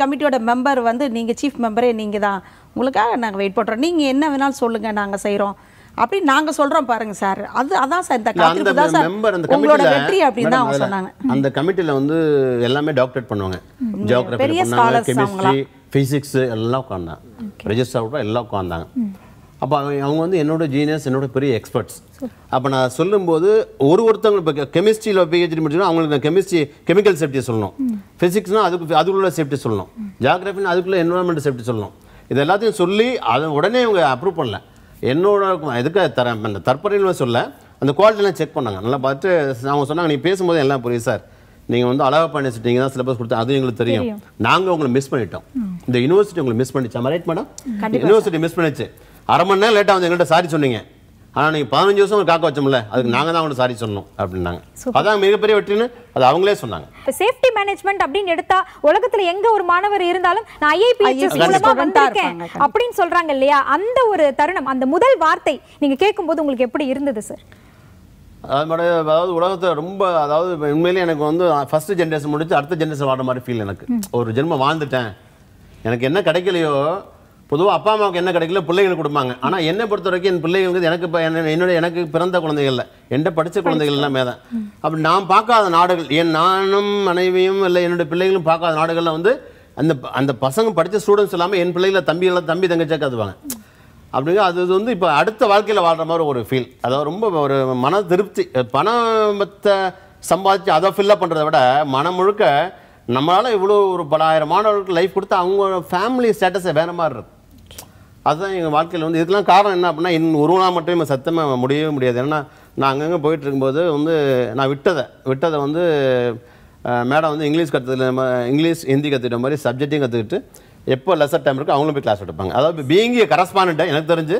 கமிட்டியோட மெம்பர் வந்து நீங்கள் சீஃப் மெம்பரே நீங்கள் தான் உங்களுக்காக நாங்கள் வெயிட் பண்ணுறோம் நீங்கள் என்ன வேணாலும் சொல்லுங்கள் நாங்கள் செய்கிறோம் அப்படி நாங்க சொல்றோம் பாருங்க சார் அது அதான் சார் இந்த காத்திருப்பு தான் சார் அந்த வெற்றி அப்படின்னு தான் அவங்க சொன்னாங்க அந்த கமிட்டில வந்து எல்லாமே டாக்டரேட் பண்ணுவாங்க ஜியோகிராஃபி பண்ணாங்க கெமிஸ்ட்ரி ஃபிசிக்ஸ் எல்லாம் உட்கார்ந்தாங்க ரெஜிஸ்டர் கூட எல்லாம் உட்கார்ந்தாங்க அப்ப அவங்க வந்து என்னோட ஜீனியஸ் என்னோட பெரிய எக்ஸ்பர்ட்ஸ் அப்ப நான் சொல்லும்போது ஒரு ஒருத்தவங்க இப்போ கெமிஸ்ட்ரியில் பிஹெச்டி முடிச்சோன்னா அவங்களுக்கு நான் கெமிஸ்ட்ரி கெமிக்கல் சேஃப்டி சொல்லணும் ஃபிசிக்ஸ்னால் அதுக்கு அதுக்குள்ள சேஃப்டி சொல்லணும் ஜியாகிரபின்னு அதுக்குள்ள என்வரான்மெண்ட் சேஃப்டி சொல்லணும் இது எல்லாத்தையும் சொல்லி அதை உடனே இவங்க அப்ரூவ் பண்ணல என்னோட எதுக்கு தர அந்த தற்பரையில் சொல்ல அந்த குவாலிட்டிலாம் செக் பண்ணாங்க நல்லா பார்த்து அவங்க சொன்னாங்க நீங்கள் பேசும்போது எல்லாம் புரியுது சார் நீங்கள் வந்து அழகாக பண்ணி வச்சுட்டீங்க தான் சிலபஸ் கொடுத்தா அதுவும் எங்களுக்கு தெரியும் நாங்கள் உங்களை மிஸ் பண்ணிட்டோம் இந்த யூனிவர்சிட்டி உங்களை மிஸ் பண்ணிச்சா ரைட் மேடம் யூனிவர்சிட்டி மிஸ் பண்ணிச்சு அரை மணி நேரம் லேட்டாக வந்து எங்கள்கிட்ட சாரி சொன்னீங்க ஆனால் நீங்கள் பதினஞ்சு வருஷம் ஒரு காக்க வச்சோம்ல அதுக்கு நாங்கள் தான் அவங்களுக்கு சாரி சொன்னோம் அப்படின்னாங்க அதான் மிகப்பெரிய வெற்றின்னு அது அவங்களே சொன்னாங்க இப்போ சேஃப்டி மேனேஜ்மெண்ட் அப்படின்னு எடுத்தா உலகத்தில் எங்கே ஒரு மாணவர் இருந்தாலும் நான் ஐஐபிஎஸ் மூலமாக வந்திருக்கேன் அப்படின்னு சொல்கிறாங்க இல்லையா அந்த ஒரு தருணம் அந்த முதல் வார்த்தை நீங்கள் கேட்கும்போது உங்களுக்கு எப்படி இருந்தது சார் அது அதாவது உலகத்தில் ரொம்ப அதாவது உண்மையிலேயே எனக்கு வந்து ஃபஸ்ட்டு ஜென்ரேஷன் முடிச்சு அடுத்த ஜென்ரேஷன் வாழ்ற மாதிரி ஃபீல் எனக்கு ஒரு ஜென்மம் வாழ்ந்துட்டேன் எனக்கு என்ன கிடைக்கலையோ பொதுவாக அப்பா அம்மாவுக்கு என்ன கிடைக்கல பிள்ளைகளுக்கு கொடுப்பாங்க ஆனால் என்னை பொறுத்த வரைக்கும் என் பிள்ளைகளுக்கு எனக்கு இப்போ என்னுடைய எனக்கு பிறந்த குழந்தைகள்ல என்கிட்ட படித்த குழந்தைகள் எல்லாமே தான் அப்படி நான் பார்க்காத நாடுகள் என் நானும் மனைவியும் இல்லை என்னுடைய பிள்ளைகளும் பார்க்காத நாடுகளில் வந்து அந்த அந்த பசங்க படித்த ஸ்டூடெண்ட்ஸ் இல்லாமல் என் பிள்ளைகளை தம்பிகளை தம்பி தங்கச்சியாக கற்றுவாங்க அப்படிங்க அது வந்து இப்போ அடுத்த வாழ்க்கையில் வாழ்ற மாதிரி ஒரு ஃபீல் அதாவது ரொம்ப ஒரு மன திருப்தி பணத்தை சம்பாதிச்சு அதை ஃபில்லப் பண்ணுறத விட மனம் முழுக்க நம்மளால் இவ்வளோ ஒரு பலாயிரம் மாணவர்களுக்கு லைஃப் கொடுத்து அவங்க ஃபேமிலி ஸ்டேட்டஸை வேறு மாதிரி இருக்கும் அதுதான் எங்கள் வாழ்க்கையில் வந்து இதுக்கெல்லாம் காரணம் என்ன அப்படின்னா இன் ஒரு நாள் மட்டும் சத்தமாக முடியவே முடியாது ஏன்னா நான் அங்கங்கே போயிட்டுருக்கும்போது வந்து நான் விட்டதை விட்டதை வந்து மேடம் வந்து இங்கிலீஷ் கற்றுக்கிற இங்கிலீஷ் ஹிந்தி கற்றுக்கிட்ட மாதிரி சப்ஜெக்டையும் கற்றுக்கிட்டு எப்போ லெசர் டைம் இருக்கோ அவங்களும் போய் கிளாஸ் எடுப்பாங்க அதாவது பீங்கிய கரஸ்பாண்ட்டை எனக்கு தெரிஞ்சு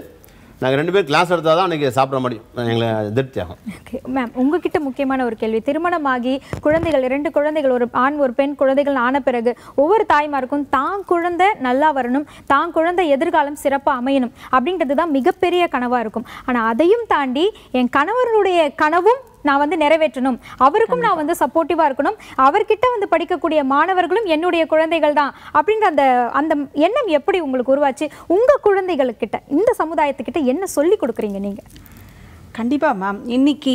நாங்கள் ரெண்டு பேர் கிளாஸ் எடுத்தால் தான் அன்றைக்கி சாப்பிட முடியும் எங்களை திருப்தியாகும் ஓகே மேம் உங்ககிட்ட முக்கியமான ஒரு கேள்வி திருமணமாகி குழந்தைகள் இரண்டு குழந்தைகள் ஒரு ஆண் ஒரு பெண் குழந்தைகள் ஆன பிறகு ஒவ்வொரு தாய்மாருக்கும் தான் குழந்தை நல்லா வரணும் தான் குழந்தை எதிர்காலம் சிறப்பாக அமையணும் அப்படின்றது தான் மிகப்பெரிய கனவாக இருக்கும் ஆனால் அதையும் தாண்டி என் கணவருடைய கனவும் நான் வந்து நிறைவேற்றணும் அவருக்கும் நான் வந்து சப்போர்ட்டிவாக இருக்கணும் அவர்கிட்ட வந்து படிக்கக்கூடிய மாணவர்களும் என்னுடைய குழந்தைகள் தான் அப்படின்ற அந்த அந்த எண்ணம் எப்படி உங்களுக்கு உருவாச்சு உங்கள் குழந்தைகளுக்கிட்ட இந்த சமுதாயத்துக்கிட்ட என்ன சொல்லி கொடுக்குறீங்க நீங்கள் கண்டிப்பாக மேம் இன்னைக்கு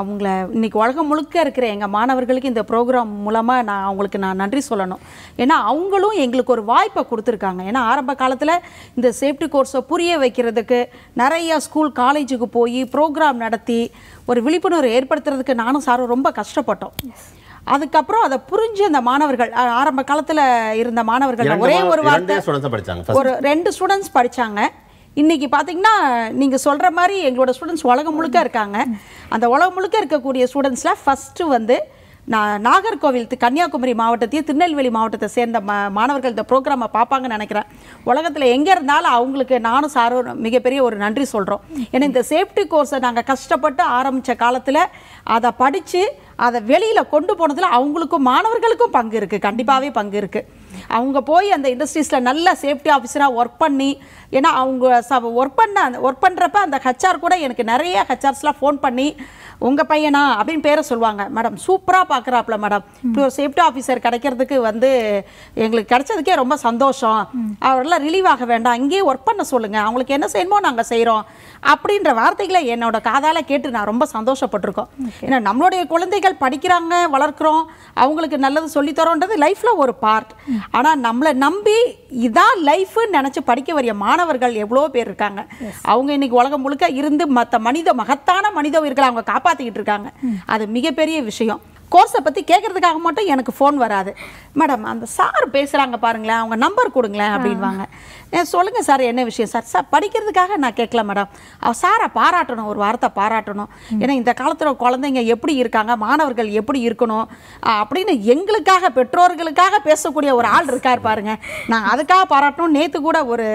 அவங்கள இன்றைக்கி உலகம் முழுக்க இருக்கிற எங்கள் மாணவர்களுக்கு இந்த ப்ரோக்ராம் மூலமாக நான் அவங்களுக்கு நான் நன்றி சொல்லணும் ஏன்னா அவங்களும் எங்களுக்கு ஒரு வாய்ப்பை கொடுத்துருக்காங்க ஏன்னா ஆரம்ப காலத்தில் இந்த சேஃப்டி கோர்ஸை புரிய வைக்கிறதுக்கு நிறையா ஸ்கூல் காலேஜுக்கு போய் ப்ரோக்ராம் நடத்தி ஒரு விழிப்புணர்வு ஏற்படுத்துறதுக்கு நானும் சாரும் ரொம்ப கஷ்டப்பட்டோம் அதுக்கப்புறம் அதை புரிஞ்சு அந்த மாணவர்கள் ஆரம்ப காலத்தில் இருந்த மாணவர்கள் ஒரே ஒரு வார்த்தை ஒரு ரெண்டு ஸ்டூடெண்ட்ஸ் படித்தாங்க இன்றைக்கி பார்த்தீங்கன்னா நீங்கள் சொல்கிற மாதிரி எங்களோட ஸ்டூடெண்ட்ஸ் உலகம் முழுக்க இருக்காங்க அந்த உலகம் முழுக்க இருக்கக்கூடிய ஸ்டூடெண்ட்ஸில் ஃபஸ்ட்டு வந்து நான் நாகர்கோவில் கன்னியாகுமரி மாவட்டத்தையும் திருநெல்வேலி மாவட்டத்தை சேர்ந்த ம மாணவர்கள் இந்த ப்ரோக்ராமை பார்ப்பாங்கன்னு நினைக்கிறேன் உலகத்தில் எங்கே இருந்தாலும் அவங்களுக்கு நானும் சாரும் மிகப்பெரிய ஒரு நன்றி சொல்கிறோம் ஏன்னா இந்த சேஃப்டி கோர்ஸை நாங்கள் கஷ்டப்பட்டு ஆரம்பித்த காலத்தில் அதை படித்து அதை வெளியில் கொண்டு போனதில் அவங்களுக்கும் மாணவர்களுக்கும் பங்கு இருக்குது கண்டிப்பாகவே பங்கு இருக்குது அவங்க போய் அந்த இண்டஸ்ட்ரீஸில் நல்ல சேஃப்டி ஆஃபீஸராக ஒர்க் பண்ணி ஏன்னா அவங்க ச ஒர்க் பண்ண அந்த ஒர்க் பண்ணுறப்ப அந்த ஹச்ஆர் கூட எனக்கு நிறைய ஹச்ஆர்ஸ்லாம் ஃபோன் பண்ணி உங்கள் பையனா அப்படின்னு பேரை சொல்லுவாங்க மேடம் சூப்பராக பார்க்குறாப்புல மேடம் இப்படி ஒரு சேஃப்டி ஆஃபீஸர் கிடைக்கிறதுக்கு வந்து எங்களுக்கு கிடைச்சதுக்கே ரொம்ப சந்தோஷம் அவரெல்லாம் ரிலீவ் ஆக வேண்டாம் அங்கேயே ஒர்க் பண்ண சொல்லுங்கள் அவங்களுக்கு என்ன செய்யணுமோ நாங்கள் செய்கிறோம் அப்படின்ற வார்த்தைகளை என்னோட காதால் கேட்டு நான் ரொம்ப சந்தோஷப்பட்டிருக்கோம் ஏன்னா நம்மளுடைய குழந்தைகள் படிக்கிறாங்க வளர்க்குறோம் அவங்களுக்கு நல்லது சொல்லித்தரோன்றது லைஃப்பில் ஒரு பார்ட் ஆனால் நம்மளை நம்பி இதான் லைஃப்னு நினச்சி படிக்க வரைய மாணவர்கள் எவ்வளோ பேர் இருக்காங்க அவங்க இன்னைக்கு உலகம் முழுக்க இருந்து மற்ற மனித மகத்தான மனித உயிர்களை அவங்க காப்பாற்றிக்கிட்டு இருக்காங்க அது மிகப்பெரிய விஷயம் கோர்ஸை பற்றி கேட்குறதுக்காக மட்டும் எனக்கு ஃபோன் வராது மேடம் அந்த சார் பேசுகிறாங்க பாருங்களேன் அவங்க நம்பர் கொடுங்களேன் அப்படின்வாங்க சொல்லுங்கள் சார் என்ன விஷயம் சார் சார் படிக்கிறதுக்காக நான் கேட்கல மேடம் அவள் சாரை பாராட்டணும் ஒரு வார்த்தை பாராட்டணும் ஏன்னா இந்த காலத்தில் குழந்தைங்க எப்படி இருக்காங்க மாணவர்கள் எப்படி இருக்கணும் அப்படின்னு எங்களுக்காக பெற்றோர்களுக்காக பேசக்கூடிய ஒரு ஆள் இருக்கார் பாருங்கள் நான் அதுக்காக பாராட்டணும் நேற்று கூட ஒரு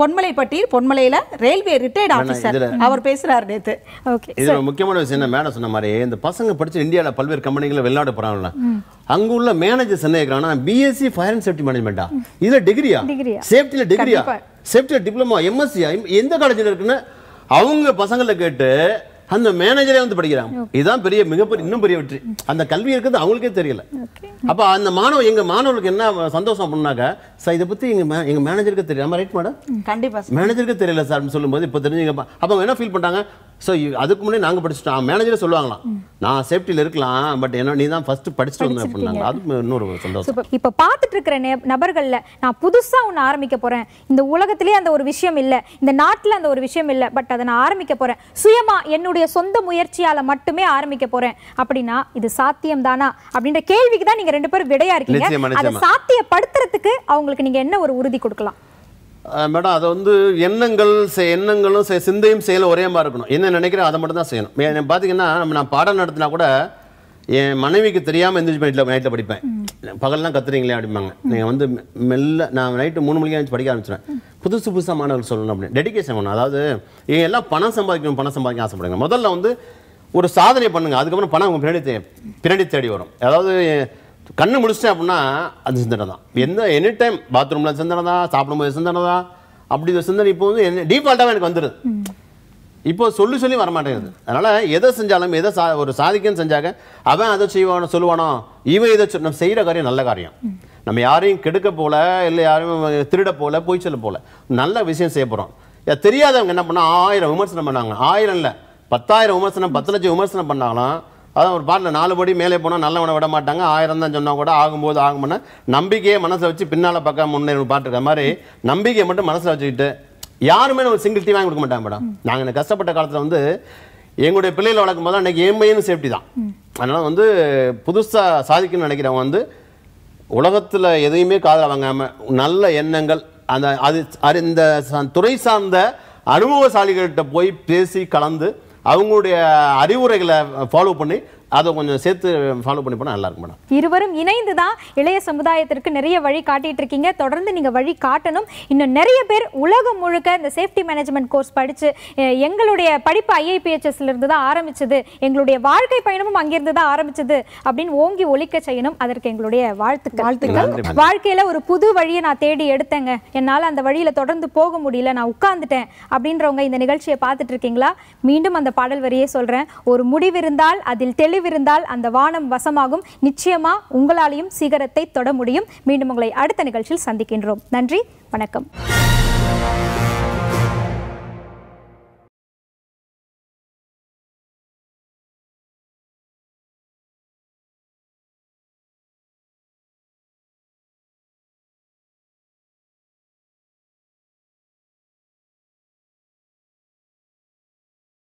பொன்மலைப்பட்டி பொன்மலையில ரயில்வே ரிட்டையர்ட் ஆஃபீஸர் அவர் பேசுறாரு நேத்து ஓகே இது ஒரு முக்கியமான விஷயம் என்ன மேடம் சொன்ன மாதிரி இந்த பசங்க படிச்சு இந்தியாவில் பல்வேறு கம்பெனிகளில் வெளிநாடு போகிறாங்களா அங்க உள்ள மேனேஜர் என்ன கேக்குறானா பிஎஸ்சி ஃபயர் அண்ட் சேஃப்டி மேனேஜ்மெண்டா இதுல டிகிரியா சேஃப்டில டிகிரியா சேஃப்டியில் டிப்ளமா எம்எஸ்சியா எந்த காலேஜ்ல இருக்குன்னு அவங்க பசங்களை கேட்டு அந்த மேனேஜரே வந்து படிக்கிறாங்க இதுதான் பெரிய மிகப்பெரிய இன்னும் பெரிய வெற்றி அந்த கல்வி இருக்கிறது அவங்களுக்கே தெரியல அப்ப அந்த மாணவ எங்க மாணவர்களுக்கு என்ன சந்தோஷம் அப்படின்னாக்க சார் இதை பத்தி எங்க எங்க மேனேஜருக்கு தெரியல ரைட் மேடம் கண்டிப்பா மேனேஜருக்கு தெரியல சார் சொல்லும் போது இப்ப தெரிஞ்சுங்க அப்ப என்ன ஃபீல் பண்றாங்க ஸோ அதுக்கு முன்னாடி நாங்கள் படிச்சுட்டோம் மேனேஜரே சொல்லுவாங்களாம் நான் சேஃப்டியில் இருக்கலாம் பட் என்ன நீ தான் ஃபஸ்ட்டு படிச்சுட்டு வந்து அப்படின்னாங்க அது இன்னொரு சந்தோஷம் இப்போ பார்த்துட்டு இருக்கிற நபர்களில் நான் புதுசாக ஒன்று ஆரம்பிக்க போகிறேன் இந்த உலகத்திலே அந்த ஒரு விஷயம் இல்லை இந்த நாட்டில் அந்த ஒரு விஷயம் இல்லை பட் அதை நான் ஆரம்பிக்க போகிறேன் சுயமாக என்னுடைய சொந்த முயற்சியால் மட்டுமே ஆரம்பிக்க போகிறேன் அப்படின்னா இது சாத்தியம் தானா அப்படின்ற கேள்விக்கு தான் நீங்கள் ரெண்டு பேரும் விடையா இருக்கீங்க அதை சாத்தியப்படுத்துறதுக்கு அவங்களுக்கு நீங்கள் என்ன ஒரு உறுதி கொடுக்கலாம் மேடம் அதை வந்து எண்ணங்கள் எண்ணங்களும் சிந்தையும் செயல் ஒரே மாதிரி இருக்கணும் என்ன நினைக்கிறேன் அதை மட்டும் தான் செய்யணும் பார்த்தீங்கன்னா நம்ம நான் பாடம் நடத்தினா கூட என் மனைவிக்கு தெரியாமல் எந்திரிச்சு நைட்டில் நைட்டில் படிப்பேன் பகல்லாம் கத்துறீங்களே அப்படிம்பாங்க நீங்கள் வந்து மெல்ல நான் நைட்டு மூணு மணிக்கு எழுந்து படிக்க ஆரம்பிச்சுருவேன் புதுசு புதுசாக மாணவர்கள் சொல்லணும் அப்படின்னு டெடிக்கேஷன் பண்ணும் அதாவது இவங்க எல்லாம் பணம் சம்பாதிக்கணும் பணம் சம்பாதிக்க ஆசைப்படுங்க முதல்ல வந்து ஒரு சாதனை பண்ணுங்கள் அதுக்கப்புறம் பணம் அவங்க பின்னாடி பின்னாடி தேடி வரும் அதாவது கண்ணு முடிச்சிட்டேன் அப்படின்னா அது சிந்தனை தான் எந்த எனி டைம் பாத்ரூமில் சிந்தனை தான் சாப்பிடும்போது சிந்தனை தான் அப்படி இந்த சிந்தனை இப்போ வந்து என்ன டிஃபால்ட்டாக எனக்கு வந்துடுது இப்போ சொல்லி சொல்லி வரமாட்டேங்குது அதனால் எதை செஞ்சாலும் எதை சா ஒரு சாதிக்கன்னு செஞ்சாக்க அவன் அதை செய்வானோ சொல்லுவானோ இவன் இதை நம்ம செய்கிற காரியம் நல்ல காரியம் நம்ம யாரையும் கெடுக்க போல இல்லை யாரையும் திருட போல போய் சொல்ல போல நல்ல விஷயம் செய்ய போகிறோம் தெரியாதவங்க என்ன பண்ணால் ஆயிரம் விமர்சனம் பண்ணாங்க ஆயிரம் இல்லை பத்தாயிரம் விமர்சனம் பத்து லட்சம் விமர்சனம் பண்ணாலும் அதான் ஒரு பாட்டில் நாலு படி மேலே போனால் நல்லவனை விட மாட்டாங்க ஆயிரம் தான் சொன்னால் கூட ஆகும்போது ஆகும்னா நம்பிக்கையை மனசை வச்சு பின்னால் பக்கம் முன்னேறி பாட்டு மாதிரி நம்பிக்கையை மட்டும் மனசில் வச்சுக்கிட்டு யாருமே நம்ம சிங்கிள் டீ வாங்கி கொடுக்க மாட்டாங்க மேடம் நாங்கள் இந்த கஷ்டப்பட்ட காலத்தில் வந்து எங்களுடைய பிள்ளைகளை வளர்க்கும் போது அன்றைக்கி ஏமையும் சேஃப்டி தான் அதனால் வந்து புதுசாக சாதிக்கணும்னு நினைக்கிறவங்க வந்து உலகத்தில் எதையுமே காதல் வாங்காமல் நல்ல எண்ணங்கள் அந்த அது இந்த துறை சார்ந்த அனுபவசாலிகள்கிட்ட போய் பேசி கலந்து அவங்களுடைய அறிவுரைகளை ஃபாலோ பண்ணி அதை கொஞ்சம் சேர்த்து ஃபாலோ பண்ணி போனால் நல்லா இருக்கும் மேடம் இருவரும் இணைந்து தான் இளைய சமுதாயத்திற்கு நிறைய வழி காட்டிட்டு இருக்கீங்க தொடர்ந்து நீங்கள் வழி காட்டணும் இன்னும் நிறைய பேர் உலகம் முழுக்க இந்த சேஃப்டி மேனேஜ்மெண்ட் கோர்ஸ் படித்து எங்களுடைய படிப்பு ஐஐபிஹெச்எஸ்ல இருந்து தான் ஆரம்பிச்சது எங்களுடைய வாழ்க்கை பயணமும் அங்கிருந்து தான் ஆரம்பிச்சது அப்படின்னு ஓங்கி ஒழிக்க செய்யணும் அதற்கு எங்களுடைய வாழ்த்துக்கள் வாழ்த்துக்கள் வாழ்க்கையில் ஒரு புது வழியை நான் தேடி எடுத்தேங்க என்னால் அந்த வழியில் தொடர்ந்து போக முடியல நான் உட்கார்ந்துட்டேன் அப்படின்றவங்க இந்த நிகழ்ச்சியை பார்த்துட்டு இருக்கீங்களா மீண்டும் அந்த பாடல் வரியே சொல்கிறேன் ஒரு முடிவு இருந்தால் அதில் தெளிவு முடிவிருந்தால் அந்த வானம் வசமாகும் நிச்சயமா உங்களாலையும் சீகரத்தை தொட முடியும் மீண்டும் உங்களை அடுத்த நிகழ்ச்சியில் சந்திக்கின்றோம் நன்றி வணக்கம்